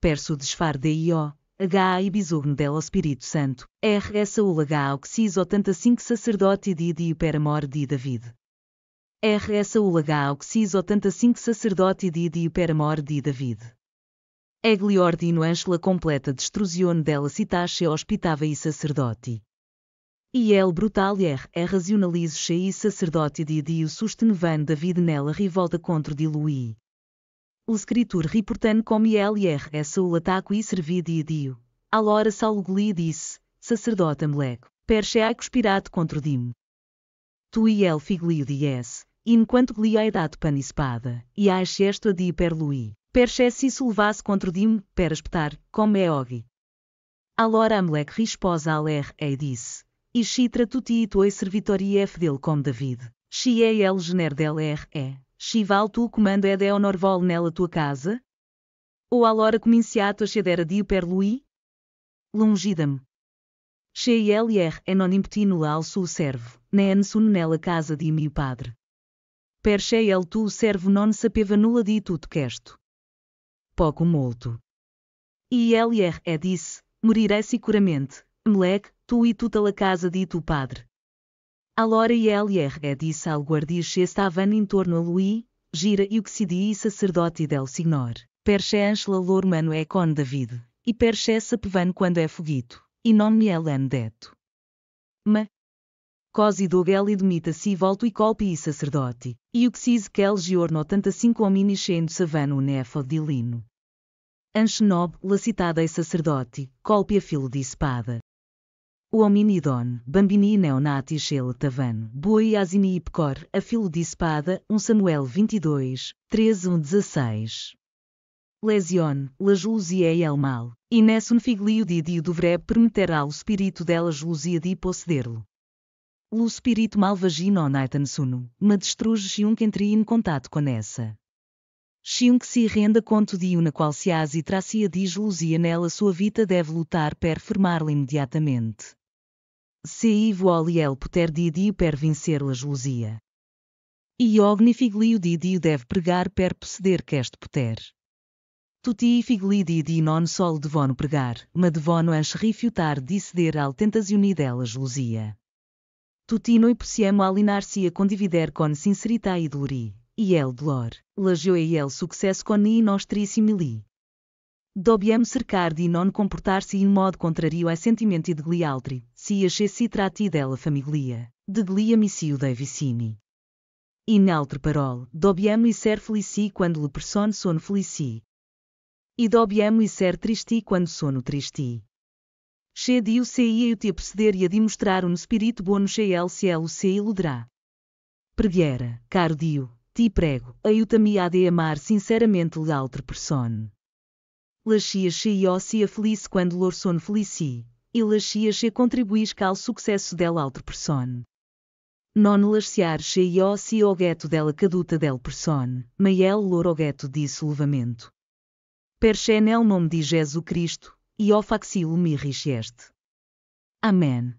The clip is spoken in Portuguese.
Perso desfar DIO, HA e bisurno del Espírito Santo, R. Saúl H. Oxis 85 assim sacerdote de Idi Peramor de David. R. Saúl H. Oxis 85 assim sacerdote de Idi Peramor de David. ordino Angela completa destruzione della citache hospitava e sacerdote. E el brutalier é racionalizo e sacerdote de Dio sustenvan David nela revolta contra lui. O escritor como come é Saul ataco e servi de lora Alora Goli disse, sacerdote Amleco, percheaicos pirate contra dim. Tu e el figlio dies, enquanto gliai dado pan espada, e a di per lui, se se levasse contra dim, per espetar, como é ogi. Alora Amleco risposa al R e disse, e chitra tuti e toi servitorie F dele como David, chi é el gener del R.E. Chival tu comando é de onorvol nella tua casa? Ou lora cominciato a cedere di per lui? Lungidam. CLR é non imptínula al suo servo, né nessuno nella casa di mio padre. Per CL tu servo non sapeva nula di tutto questo. Poco molto. ILR é disse, morirei sicuramente, Melec, tu e tutta la casa di tu padre. Allora e LR é, disse al guardias se estavam em torno a lui, gira e se e sacerdote del Signor. Perche Angela lor mano é con David, e perche sapevan quando é foguito, e nomne elan deto. Ma. Cosi dog el idmita si volto e colpe e sacerdote, e o que el giorno tanta cinco hominis sendo savano nefo de lino. Anchenob, citada e sacerdote, colpe a filo de espada hominidon, bambini neonati shel tavan, boi asini ipcor, afilo de espada, 1 Samuel 22, 13 1 16. Lesion, lajus e el mal, e nessun figlio de dio Vreb permitterá ao espírito dela e de possuir-lo. O espírito malvagino Nathan Suno, me destruge se um que entre em contato com essa. que se renda conto de na qual se as e tracia de Luzia nela sua vida deve lutar per formar la imediatamente se el poter didio per vencer la gelosia. E figlio didio deve pregar per posceder quest poter. Tutti figli didi non sol devono pregar, ma devono anche rifiutar ceder al tentazioni della gelosia. Tutti noi possiamo alinar-se a divider con sincerità e dolori, e el dolor, la gioia e el successo con i nostri simili. Dobbiamo cercar di non comportarsi in modo contrario ai sentimenti degli altri, sia che si tratti della famiglia, degli amici de vicini. In altre parole, dobbiamo essere felici quando le persone sono felici. E dobbiamo essere tristi quando sono tristi. Che Dio sei eu te perceder e a demonstrar um espírito bom che el cielo se iludirá. Preghiera, caro Dio, ti prego, aiutami a de amar sinceramente le altre persone. Lascia che io sia felice quando lor sono felici, e se contribuisca ao sucesso dela altre persone. Non lasciarse io si gueto della caduta del persone, ma è gueto disse levamento. sollevamento. Perché nel nome de Jesus Cristo, io facilo mi richeste. Amém.